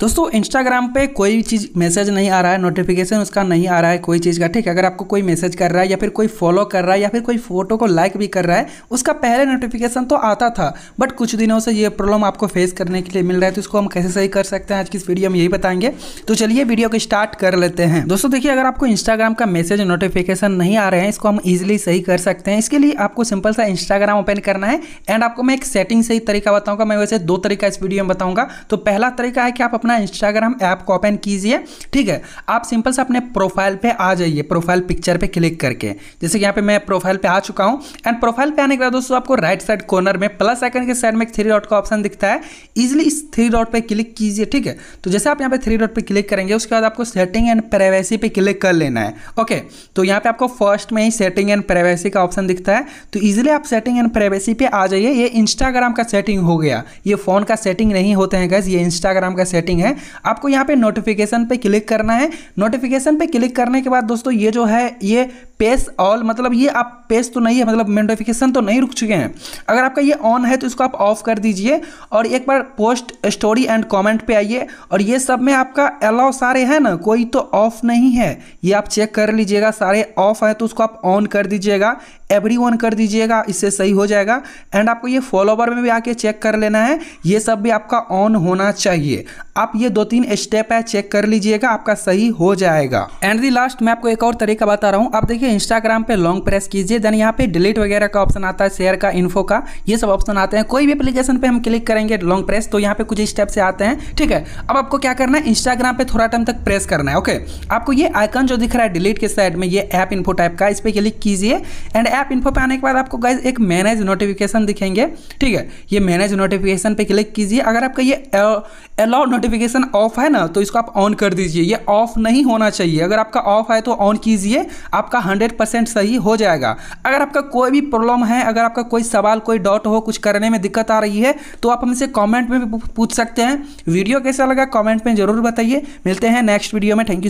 दोस्तों इंस्टाग्राम पे कोई भी चीज़ मैसेज नहीं आ रहा है नोटिफिकेशन उसका नहीं आ रहा है कोई चीज़ का ठीक है अगर आपको कोई मैसेज कर रहा है या फिर कोई फॉलो कर रहा है या फिर कोई फोटो को लाइक भी कर रहा है उसका पहले नोटिफिकेशन तो आता था बट कुछ दिनों से ये प्रॉब्लम आपको फेस करने के लिए मिल रहा है तो इसको हम कैसे सही कर सकते हैं आज की इस वीडियो में यही बताएंगे तो चलिए वीडियो को स्टार्ट कर लेते हैं दोस्तों देखिए अगर आपको इंस्टाग्राम का मैसेज नोटिफिकेशन नहीं आ रहा है इसको हम ईजिली सही कर सकते हैं इसके लिए आपको सिंपल सा इंस्टाग्राम ओपन करना है एंड आपको मैं एक सेटिंग सही तरीका बताऊँगा मैं वैसे दो तरीका इस वीडियो में बताऊँगा तो पहला तरीका है कि आप अपना अपना इंस्टाग्राम ऐप को ओपन कीजिए ठीक है आप सिंपल से अपने प्रोफाइल पे आ जाइए प्रोफाइल पिक्चर पे क्लिक करके जैसे कि यहाँ पे मैं प्रोफाइल पे आ चुका हूँ एंड प्रोफाइल पे आने के बाद दोस्तों आपको राइट साइड कॉर्नर में प्लस आइकन के साइड में एक थ्री डॉट का ऑप्शन दिखता है इजिली इस थ्री डॉट पर क्लिक कीजिए ठीक है तो जैसे आप यहाँ पे थ्री डॉट पर क्लिक करेंगे उसके बाद आपको सेटिंग एंड प्राइवेसी पे क्लिक कर लेना है ओके तो यहाँ पे आपको फर्स्ट में ही सेटिंग एंड प्राइवेसी का ऑप्शन दिखता है तो इजिली आप सेटिंग एंड प्राइवेसी पे आ जाइए ये इंस्टाग्राम का सेटिंग हो गया ये फ़ोन का सेटिंग नहीं होते हैं गैस ये इंस्टाग्राम का सेटिंग सेटिंग है आपको यहाँ पे नोटिफिकेशन पे क्लिक करना है नोटिफिकेशन पे क्लिक करने के बाद दोस्तों ये जो है ये पेस ऑल मतलब ये आप पेस तो नहीं है मतलब नोटिफिकेशन तो नहीं रुक चुके हैं अगर आपका ये ऑन है तो इसको आप ऑफ कर दीजिए और एक बार पोस्ट स्टोरी एंड कमेंट पे आइए और ये सब में आपका अलाउ सारे हैं ना कोई तो ऑफ नहीं है ये आप चेक कर लीजिएगा सारे ऑफ है तो उसको आप ऑन कर दीजिएगा एवरी कर दीजिएगा इससे सही हो जाएगा एंड आपको ये फॉलोवर में भी आके चेक कर लेना है ये सब भी आपका ऑन होना चाहिए आप ये दो तीन स्टेप है चेक कर लीजिएगा आपका सही हो जाएगा एंड दी लास्ट मैं आपको एक और तरीका बता रहा हूँ आप देखिए इंस्टाग्राम पे लॉन्ग प्रेस कीजिए देन यहाँ पे डिलीट वगैरह का ऑप्शन आता है शेयर का इन्फो का ये सब ऑप्शन आते हैं कोई भी एप्लीकेशन पे हम क्लिक करेंगे लॉन्ग प्रेस तो यहाँ पे कुछ स्टेप से आते हैं ठीक है अब आपको क्या करना है इंस्टाग्राम पे थोड़ा टाइम तक प्रेस करना है ओके आपको ये आइकन जो दिख रहा है डिलीट के साइड में ये ऐप इन्फो टाइप का इस पर क्लिक कीजिए एंड ऐप इन्फो पे आने के बाद आपको गाइज एक मैनेज नोटिफिकेशन दिखेंगे ठीक है ये मैनेज नोटिफिकेशन पे क्लिक कीजिए अगर आपका ये अलाउ नोटिफिकेशन ऑफ है ना तो इसको आप ऑन कर दीजिए ये ऑफ नहीं होना चाहिए अगर आपका ऑफ है तो ऑन कीजिए आपका हंड्रेड परसेंट सही हो जाएगा अगर आपका कोई भी प्रॉब्लम है अगर आपका कोई सवाल कोई डाउट हो कुछ करने में दिक्कत आ रही है तो आप हमसे कॉमेंट में पूछ सकते हैं वीडियो कैसा लगा कॉमेंट में ज़रूर बताइए मिलते हैं नेक्स्ट वीडियो में थैंक यू